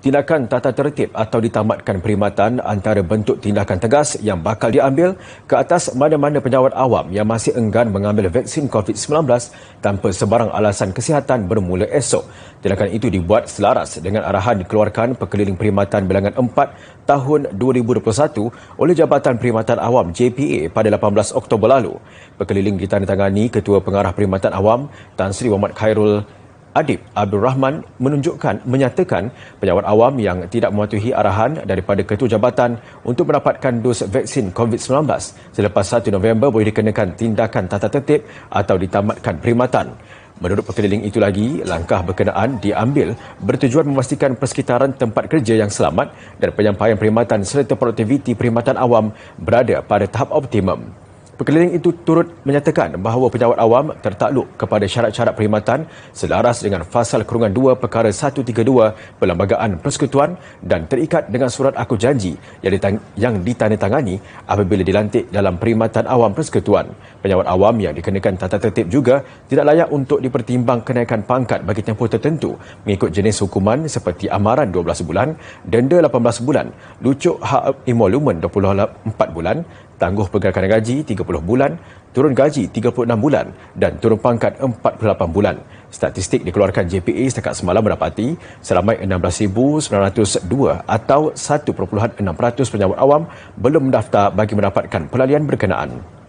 Tindakan tata tertib atau ditamatkan perkhidmatan antara bentuk tindakan tegas yang bakal diambil ke atas mana-mana penjawat awam yang masih enggan mengambil vaksin COVID-19 tanpa sebarang alasan kesihatan bermula esok. Tindakan itu dibuat selaras dengan arahan dikeluarkan Pekeliling Perkhidmatan Bilangan 4 tahun 2021 oleh Jabatan Perkhidmatan Awam JPA pada 18 Oktober lalu. Pekeliling ditandatangani Ketua Pengarah Perkhidmatan Awam Tan Sri Muhammad Khairul Adib Abdul Rahman menunjukkan menyatakan pejabat awam yang tidak mematuhi arahan daripada ketua jabatan untuk mendapatkan dos vaksin COVID-19 selepas 1 November boleh dikenakan tindakan tata tertib atau ditamatkan perkhidmatan. Menurut pekeliling itu lagi, langkah berkenaan diambil bertujuan memastikan persekitaran tempat kerja yang selamat dan penyampaian perkhidmatan serta produktiviti perkhidmatan awam berada pada tahap optimum. Pekeliling itu turut menyatakan bahawa pejabat awam tertakluk kepada syarat-syarat perkhidmatan selaras dengan fasal kurungan 2 perkara 132 Perlembagaan Persekutuan dan terikat dengan surat aku janji yang, yang ditandatangani apabila dilantik dalam perkhidmatan awam persekutuan. Pejabat awam yang dikenakan tata tertib juga tidak layak untuk dipertimbang kenaikan pangkat bagi tempoh tertentu mengikut jenis hukuman seperti amaran 12 bulan, denda 18 bulan, lucuk hak emolumen 24 bulan, tangguh pengangkatan gaji 30 bulan, turun gaji 36 bulan dan turun pangkat 48 bulan. Statistik dikeluarkan JPA setakat semalam mendapati seramai 16,902 atau 1.6% penjawat awam belum mendaftar bagi mendapatkan pelalian berkenaan.